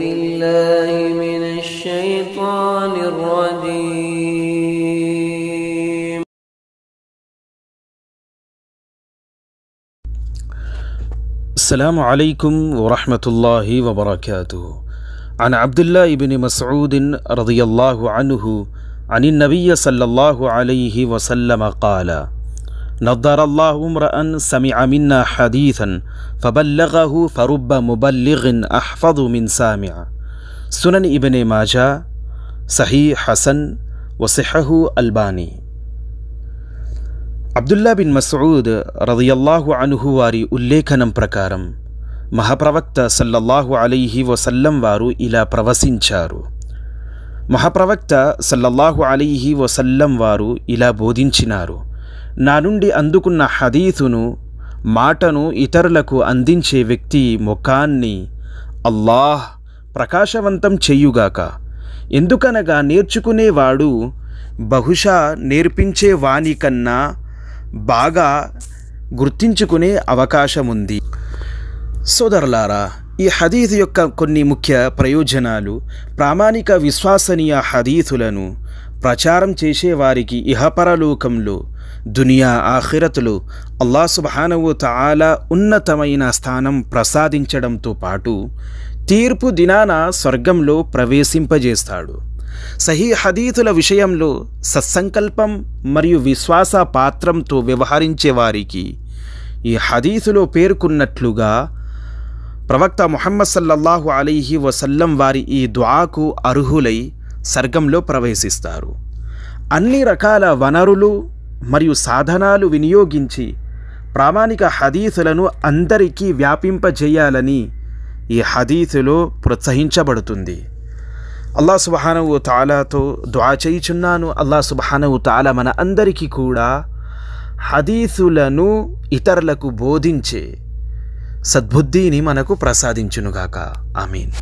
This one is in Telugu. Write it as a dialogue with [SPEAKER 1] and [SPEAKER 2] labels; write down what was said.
[SPEAKER 1] بالله من الشيطان الرجيم السلام عليكم ورحمة الله وبركاته عن عبد الله بن مسعود رضي الله عنه عن النبي صلى الله عليه وسلم قال نظر الله امرأ سمع منا حديثا فبلغه فرب مبلغ أحفظ من سامع سنن ابن ماجا صحيح حسن وصحه الباني عبداللہ بن مسعود رضي الله عنہ واری اللیکنم پرکارم مہا پروکت صلى الله عليه وسلم وارو الہ پروسن چارو مہا پروکت صلی اللہ علیہ وسلم وارو الہ بودن چنارو నా నుండి అందుకున్న హదీసును మాటను ఇతరులకు అందించే వ్యక్తి ముఖాన్ని అల్లాహ్ ప్రకాశవంతం చెయ్యుగాక ఎందుకనగా నేర్చుకునేవాడు బహుశా నేర్పించే వాణి కన్నా బాగా గుర్తించుకునే అవకాశం ఉంది సోదరులారా ఈ హదీసు యొక్క కొన్ని ముఖ్య ప్రయోజనాలు ప్రామాణిక విశ్వసనీయ హదీసులను ప్రచారం చేసేవారికి ఇహపరలోకంలో దునియా ఆఖిరతులు అల్లా సుబహానవు తాలా ఉన్నతమైన స్థానం ప్రసాదించడంతో పాటు తీర్పు దినాన స్వర్గంలో ప్రవేశింపజేస్తాడు సహీ హదీతుల విషయంలో సత్సంకల్పం మరియు విశ్వాస పాత్రంతో వ్యవహరించే వారికి ఈ హదీసులో పేర్కొన్నట్లుగా ప్రవక్త ముహమ్మద్ సల్లల్లాహు అలీహి వసల్లం వారి ఈ ద్వాకు అర్హులై సర్గంలో ప్రవేశిస్తారు అన్ని రకాల వనరులు మరియు సాధనాలు వినియోగించి ప్రామాణిక హదీసులను అందరికీ వ్యాపింపజేయాలని ఈ హదీసులో ప్రోత్సహించబడుతుంది అల్లా సుబహానవు తాలాతో ద్వా చేయుచున్నాను అల్లా సుబహానవు తాలా మన అందరికీ కూడా హదీసులను ఇతరులకు బోధించే సద్బుద్ధిని మనకు ప్రసాదించునుగాక మీన్